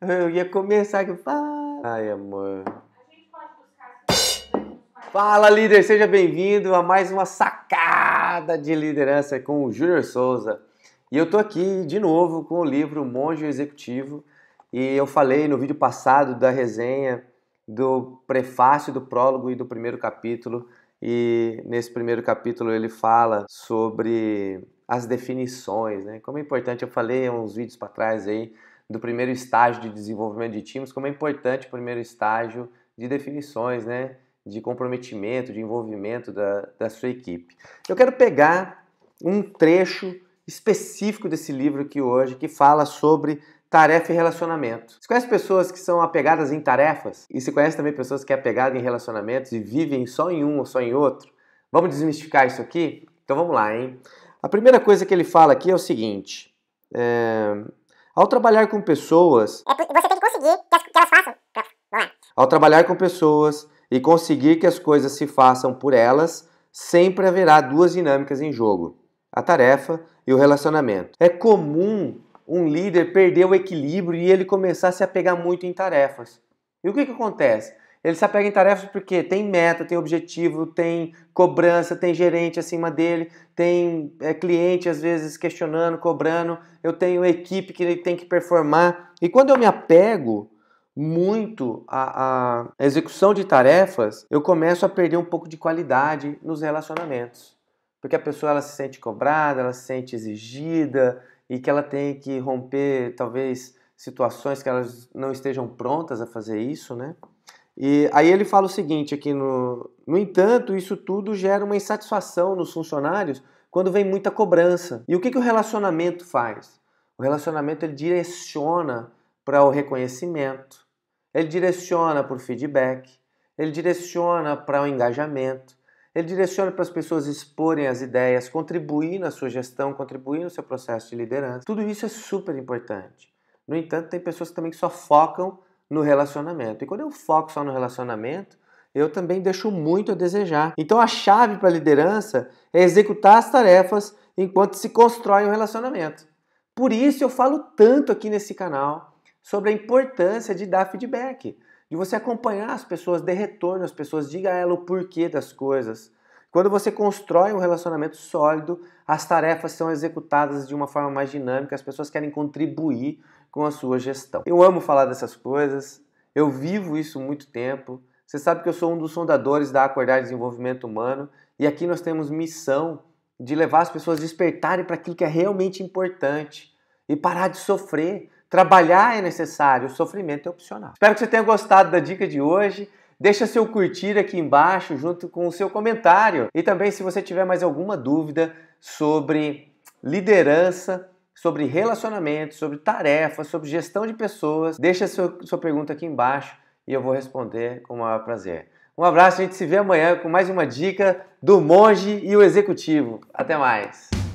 Eu ia começar aqui. Ai, amor. Fala, líder! Seja bem-vindo a mais uma sacada de liderança com o Júnior Souza. E eu tô aqui de novo com o livro Monge Executivo. E eu falei no vídeo passado da resenha do prefácio, do prólogo e do primeiro capítulo. E nesse primeiro capítulo ele fala sobre as definições, né? Como é importante, eu falei uns vídeos para trás aí do primeiro estágio de desenvolvimento de times, como é importante o primeiro estágio de definições, né? de comprometimento, de envolvimento da, da sua equipe. Eu quero pegar um trecho específico desse livro aqui hoje que fala sobre tarefa e relacionamento. Você conhece pessoas que são apegadas em tarefas? E você conhece também pessoas que é apegada em relacionamentos e vivem só em um ou só em outro? Vamos desmistificar isso aqui? Então vamos lá, hein? A primeira coisa que ele fala aqui é o seguinte. É... Ao trabalhar com pessoas. É, você tem que conseguir que, as, que elas façam. Ao trabalhar com pessoas e conseguir que as coisas se façam por elas, sempre haverá duas dinâmicas em jogo: a tarefa e o relacionamento. É comum um líder perder o equilíbrio e ele começar a se apegar muito em tarefas. E o que, que acontece? Ele se apega em tarefas porque tem meta, tem objetivo, tem cobrança, tem gerente acima dele, tem é, cliente às vezes questionando, cobrando, eu tenho equipe que ele tem que performar. E quando eu me apego muito à, à execução de tarefas, eu começo a perder um pouco de qualidade nos relacionamentos. Porque a pessoa ela se sente cobrada, ela se sente exigida e que ela tem que romper talvez situações que elas não estejam prontas a fazer isso, né? E aí ele fala o seguinte aqui no. No entanto, isso tudo gera uma insatisfação nos funcionários quando vem muita cobrança. E o que, que o relacionamento faz? O relacionamento ele direciona para o reconhecimento, ele direciona para o feedback, ele direciona para o engajamento, ele direciona para as pessoas exporem as ideias, contribuir na sua gestão, contribuir no seu processo de liderança. Tudo isso é super importante. No entanto, tem pessoas também que só focam no relacionamento. E quando eu foco só no relacionamento, eu também deixo muito a desejar. Então a chave para a liderança é executar as tarefas enquanto se constrói um relacionamento. Por isso eu falo tanto aqui nesse canal sobre a importância de dar feedback, de você acompanhar as pessoas, de retorno às pessoas, diga a ela o porquê das coisas. Quando você constrói um relacionamento sólido, as tarefas são executadas de uma forma mais dinâmica, as pessoas querem contribuir com a sua gestão. Eu amo falar dessas coisas, eu vivo isso muito tempo. Você sabe que eu sou um dos fundadores da Acordar Desenvolvimento Humano e aqui nós temos missão de levar as pessoas a despertarem para aquilo que é realmente importante e parar de sofrer. Trabalhar é necessário, o sofrimento é opcional. Espero que você tenha gostado da dica de hoje. Deixa seu curtir aqui embaixo junto com o seu comentário. E também se você tiver mais alguma dúvida sobre liderança, sobre relacionamento, sobre tarefas, sobre gestão de pessoas. Deixa sua, sua pergunta aqui embaixo e eu vou responder com o maior prazer. Um abraço, a gente se vê amanhã com mais uma dica do monge e o executivo. Até mais!